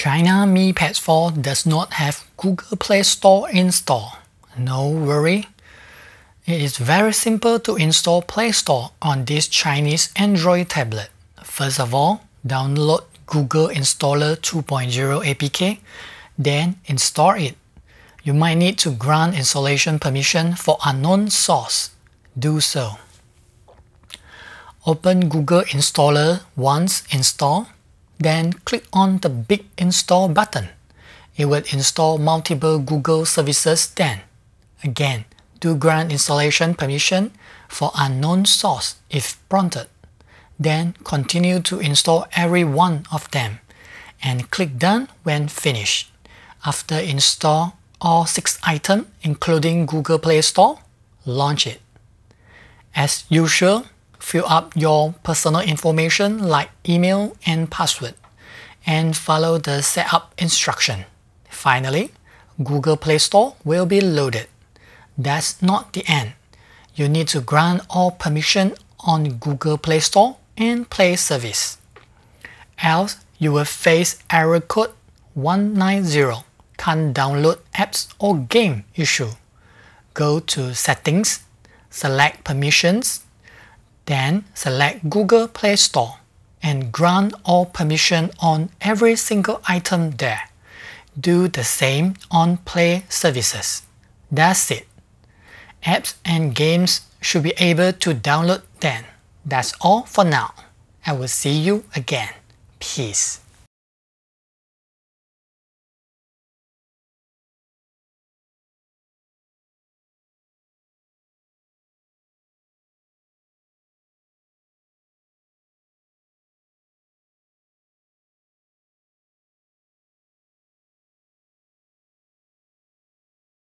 China Mi Pad 4 does not have Google Play Store install. No worry. It is very simple to install Play Store on this Chinese Android tablet. First of all, download Google Installer 2.0 APK, then install it. You might need to grant installation permission for unknown source. Do so. Open Google Installer once installed then click on the big install button. It will install multiple Google services then. Again, do grant installation permission for unknown source if prompted. Then continue to install every one of them and click done when finished. After install all 6 items including Google Play Store, launch it. As usual, fill up your personal information like email and password, and follow the setup instruction. Finally, Google Play Store will be loaded. That's not the end. You need to grant all permission on Google Play Store and Play Service. Else, you will face error code 190, can't download apps or game issue. Go to Settings, select Permissions, then select Google Play Store and grant all permission on every single item there. Do the same on Play Services. That's it. Apps and games should be able to download then. That's all for now. I will see you again. Peace.